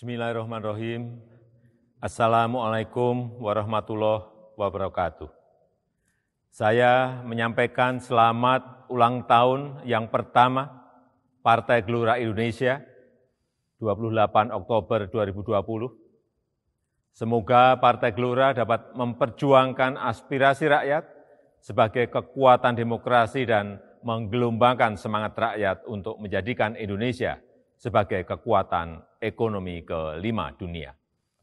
Bismillahirrahmanirrahim. Assalamualaikum warahmatullahi wabarakatuh. Saya menyampaikan selamat ulang tahun yang pertama Partai Gelora Indonesia 28 Oktober 2020. Semoga Partai Gelora dapat memperjuangkan aspirasi rakyat sebagai kekuatan demokrasi dan menggelombangkan semangat rakyat untuk menjadikan Indonesia sebagai kekuatan ekonomi kelima dunia.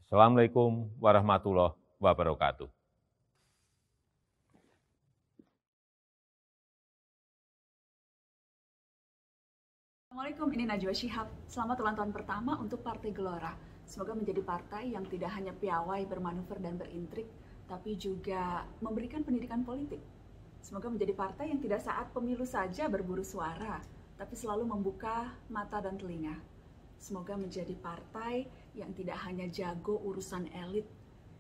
Assalamualaikum warahmatullahi wabarakatuh. Assalamualaikum, ini Najwa Shihab. Selamat ulang tahun pertama untuk Partai Gelora. Semoga menjadi partai yang tidak hanya piawai bermanuver dan berintrik, tapi juga memberikan pendidikan politik. Semoga menjadi partai yang tidak saat pemilu saja berburu suara, tapi selalu membuka mata dan telinga. Semoga menjadi partai yang tidak hanya jago urusan elit,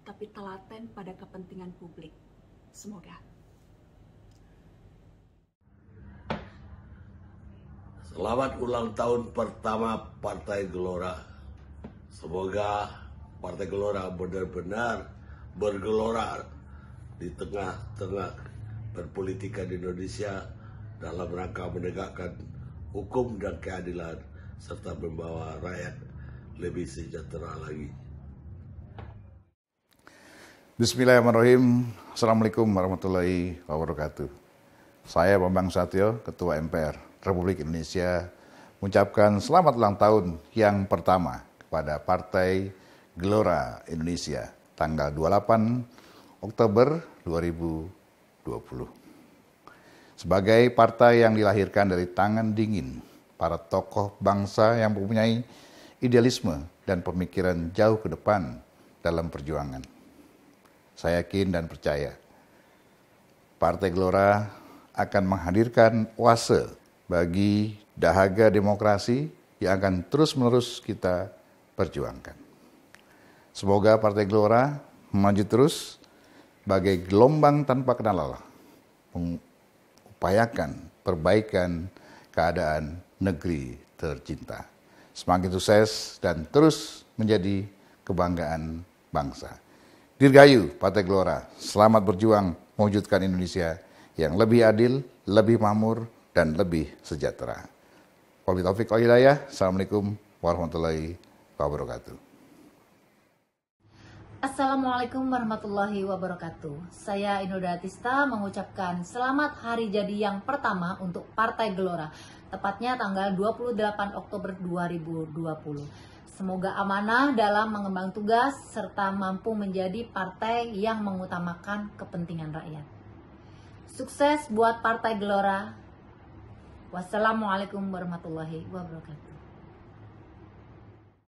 tapi telaten pada kepentingan publik. Semoga. Selamat ulang tahun pertama Partai Gelora. Semoga Partai Gelora benar-benar bergelora di tengah-tengah perpolitikan di Indonesia dalam rangka menegakkan hukum dan keadilan serta membawa rakyat lebih sejahtera lagi. Bismillahirrahmanirrahim. Assalamualaikum warahmatullahi wabarakatuh. Saya Bambang Satyo, Ketua MPR Republik Indonesia, mengucapkan selamat ulang tahun yang pertama kepada Partai Gelora Indonesia tanggal 28 Oktober 2020. Sebagai partai yang dilahirkan dari tangan dingin, para tokoh bangsa yang mempunyai idealisme dan pemikiran jauh ke depan dalam perjuangan. Saya yakin dan percaya, Partai Gelora akan menghadirkan wase bagi dahaga demokrasi yang akan terus-menerus kita perjuangkan. Semoga Partai Gelora maju terus sebagai gelombang tanpa kenal lelah upayakan perbaikan keadaan negeri tercinta. Semakin sukses dan terus menjadi kebanggaan bangsa. Dirgayu Partai Gelora, selamat berjuang mewujudkan Indonesia yang lebih adil, lebih makmur, dan lebih sejahtera. Wabillahi taufiq Assalamualaikum warahmatullahi wabarakatuh. Assalamualaikum warahmatullahi wabarakatuh. Saya Inoda Atista mengucapkan selamat hari jadi yang pertama untuk Partai Gelora, tepatnya tanggal 28 Oktober 2020. Semoga amanah dalam mengembang tugas serta mampu menjadi partai yang mengutamakan kepentingan rakyat. Sukses buat Partai Gelora. Wassalamualaikum warahmatullahi wabarakatuh.